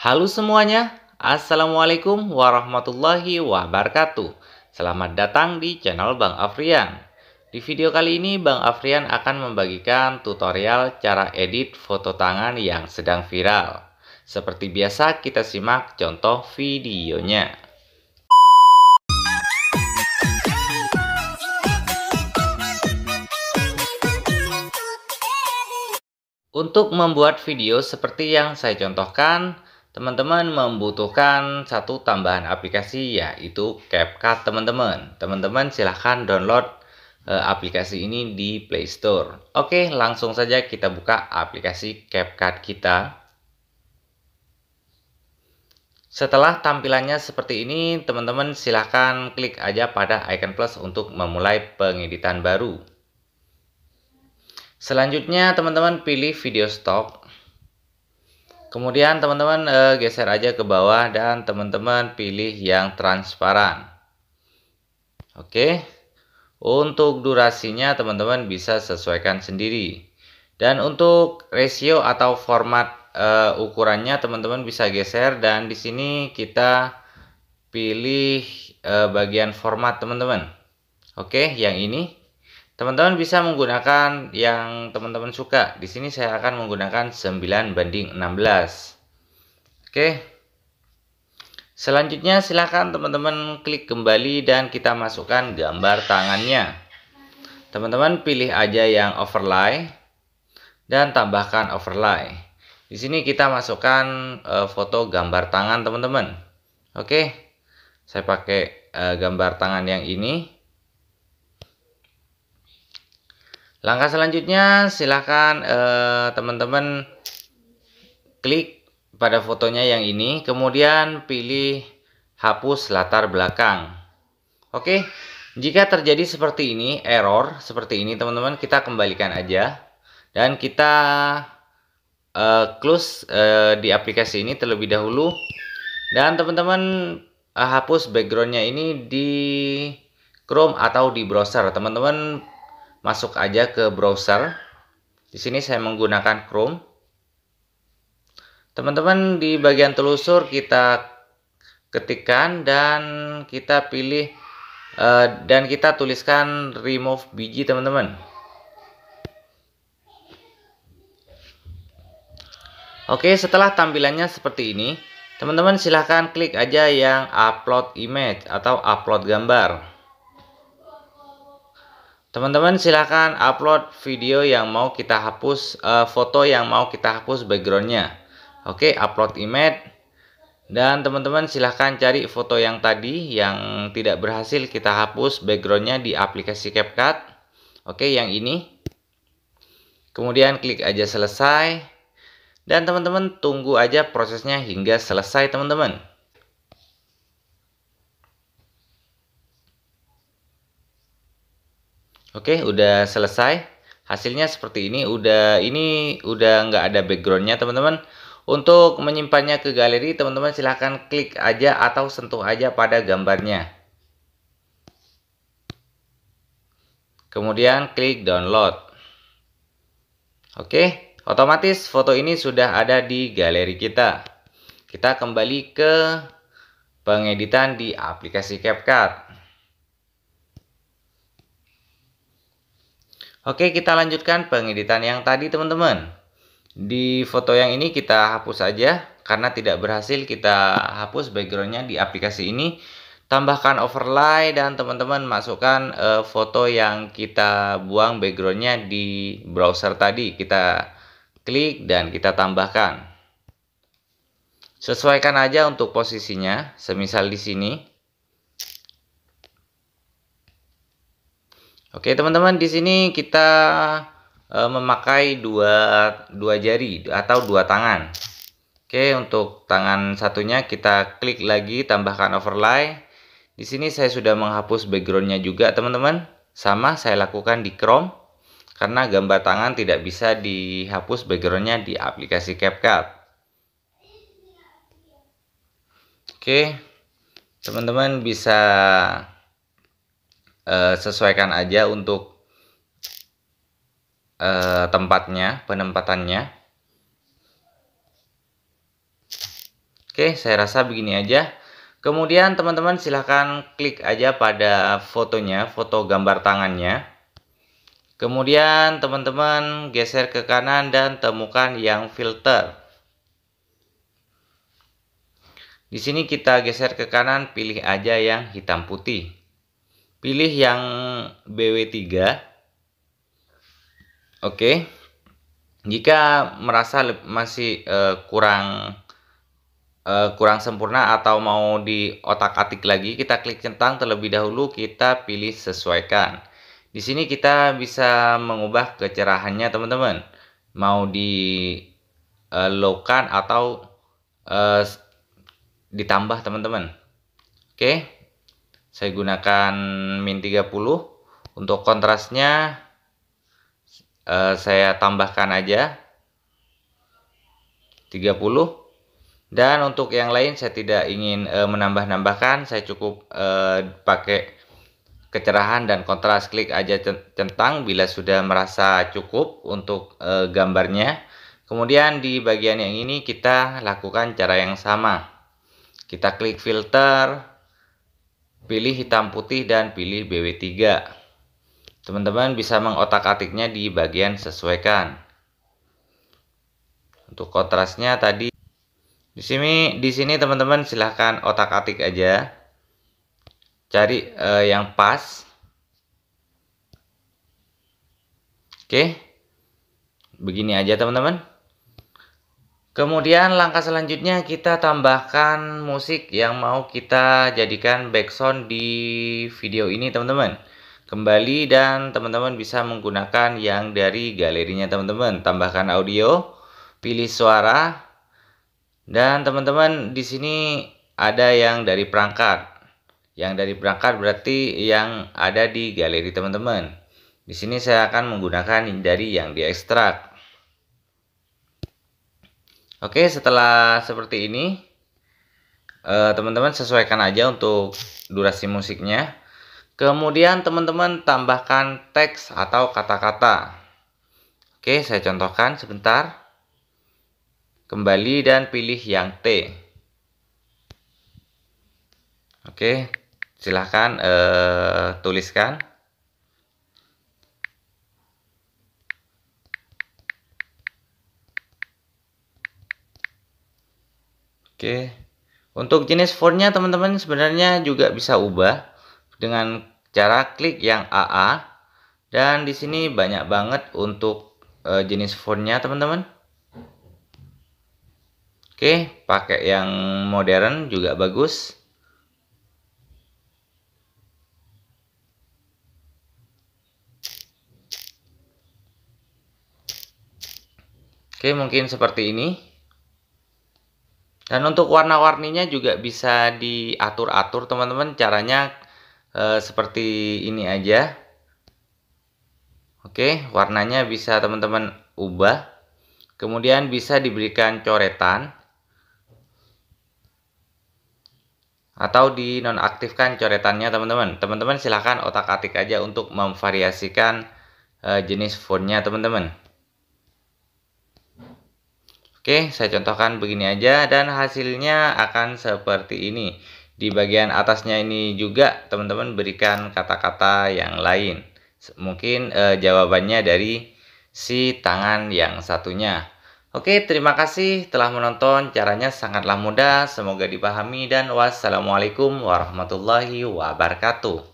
Halo semuanya, Assalamualaikum warahmatullahi wabarakatuh. Selamat datang di channel Bang Afrian. Di video kali ini Bang Afrian akan membagikan tutorial cara edit foto tangan yang sedang viral. Seperti biasa kita simak contoh videonya. Untuk membuat video seperti yang saya contohkan, teman-teman membutuhkan satu tambahan aplikasi yaitu CapCut teman-teman. Teman-teman silahkan download e, aplikasi ini di Play Store. Oke, langsung saja kita buka aplikasi CapCut kita. Setelah tampilannya seperti ini, teman-teman silahkan klik aja pada icon plus untuk memulai pengeditan baru. Selanjutnya, teman-teman pilih video stock Kemudian teman-teman eh, geser aja ke bawah dan teman-teman pilih yang transparan. Oke. Untuk durasinya teman-teman bisa sesuaikan sendiri. Dan untuk ratio atau format eh, ukurannya teman-teman bisa geser dan di sini kita pilih eh, bagian format teman-teman. Oke, yang ini. Teman-teman bisa menggunakan yang teman-teman suka. Di sini saya akan menggunakan 9 banding 16. Oke. Selanjutnya silahkan teman-teman klik kembali dan kita masukkan gambar tangannya. Teman-teman pilih aja yang overlay dan tambahkan overlay. Di sini kita masukkan e, foto gambar tangan teman-teman. Oke. Saya pakai e, gambar tangan yang ini. Langkah selanjutnya silahkan eh, teman-teman eh, klik pada fotonya yang ini, kemudian pilih hapus latar belakang. Oke, jika terjadi seperti ini, error seperti ini teman-teman, kita kembalikan aja. Dan kita eh, close eh, di aplikasi ini terlebih dahulu. Dan teman-teman eh, hapus backgroundnya ini di Chrome atau di browser. Teman-teman masuk aja ke browser. Di sini saya menggunakan Chrome. Teman-teman di bagian telusur kita ketikkan dan kita pilih eh, dan kita tuliskan remove biji teman-teman. Oke, setelah tampilannya seperti ini, teman-teman silahkan klik aja yang upload image atau upload gambar. Teman-teman silahkan upload video yang mau kita hapus, uh, foto yang mau kita hapus backgroundnya. Oke, upload image. Dan teman-teman silahkan cari foto yang tadi yang tidak berhasil kita hapus backgroundnya di aplikasi CapCut. Oke, yang ini. Kemudian klik aja selesai. Dan teman-teman tunggu aja prosesnya hingga selesai teman-teman. Oke, udah selesai. Hasilnya seperti ini. Udah ini udah nggak ada backgroundnya, teman-teman. Untuk menyimpannya ke galeri, teman-teman silahkan klik aja atau sentuh aja pada gambarnya. Kemudian klik download. Oke, otomatis foto ini sudah ada di galeri kita. Kita kembali ke pengeditan di aplikasi CapCut. Oke, kita lanjutkan pengeditan yang tadi teman-teman. Di foto yang ini kita hapus saja karena tidak berhasil kita hapus backgroundnya di aplikasi ini. Tambahkan overlay dan teman-teman masukkan uh, foto yang kita buang backgroundnya di browser tadi. Kita klik dan kita tambahkan. Sesuaikan aja untuk posisinya, semisal di sini. Oke teman-teman di sini kita e, memakai dua dua jari atau dua tangan. Oke untuk tangan satunya kita klik lagi tambahkan overlay. Di sini saya sudah menghapus backgroundnya juga teman-teman. Sama saya lakukan di Chrome karena gambar tangan tidak bisa dihapus backgroundnya di aplikasi CapCut. Oke teman-teman bisa uh, sesuaikan aja untuk uh, tempatnya, penempatannya. Oke, saya rasa begini aja. Kemudian teman-teman silahkan klik aja pada fotonya, foto gambar tangannya. Kemudian teman-teman geser ke kanan dan temukan yang filter. Di sini kita geser ke kanan, pilih aja yang hitam putih. Pilih yang BW3. Oke. Jika merasa masih uh, kurang uh, kurang sempurna atau mau di otak-atik lagi, kita klik centang terlebih dahulu, kita pilih sesuaikan. Di sini kita bisa mengubah kecerahannya, teman-teman. Mau di uh, eh, low kan atau uh, ditambah teman-teman. Oke. Okay saya gunakan min 30 untuk kontrasnya eh, saya tambahkan aja 30 dan untuk yang lain saya tidak ingin eh, menambah-nambahkan saya cukup eh, pakai kecerahan dan kontras klik aja centang bila sudah merasa cukup untuk e, gambarnya kemudian di bagian yang ini kita lakukan cara yang sama kita klik filter Pilih hitam putih dan pilih BW3. Teman-teman bisa mengotak-atiknya di bagian sesuaikan. Untuk kontrasnya tadi di sini di sini teman-teman silahkan otak-atik aja. Cari eh, yang pas. Oke. Begini aja teman-teman. Kemudian langkah selanjutnya kita tambahkan musik yang mau kita jadikan background di video ini teman-teman. Kembali dan teman-teman bisa menggunakan yang dari galerinya teman-teman. Tambahkan audio, pilih suara, dan teman-teman di sini ada yang dari perangkat. Yang dari perangkat berarti yang ada di galeri teman-teman. Di sini saya akan menggunakan dari yang diekstrak. Oke, setelah seperti ini eh, teman-teman sesuaikan aja untuk durasi musiknya. Kemudian teman-teman tambahkan teks atau kata-kata. Oke, saya contohkan sebentar. Kembali dan pilih yang T. Oke, silahkan eh, tuliskan. Oke. Untuk jenis fontnya teman-teman sebenarnya juga bisa ubah dengan cara klik yang AA dan di sini banyak banget untuk e, jenis fontnya teman-teman. Oke, pakai yang modern juga bagus. Oke, mungkin seperti ini. Dan untuk warna-warninya juga bisa diatur-atur teman-teman. Caranya e, seperti ini aja. Oke, warnanya bisa teman-teman ubah. Kemudian bisa diberikan coretan. Atau dinonaktifkan coretannya teman-teman. Teman-teman silahkan otak-atik aja untuk memvariasikan e, jenis fontnya teman-teman. Oke, saya contohkan begini aja dan hasilnya akan seperti ini. Di bagian atasnya ini juga teman-teman berikan kata-kata yang lain. Mungkin eh, jawabannya dari si tangan yang satunya. Oke, terima kasih telah menonton. Caranya sangatlah mudah, semoga dipahami dan wassalamualaikum warahmatullahi wabarakatuh.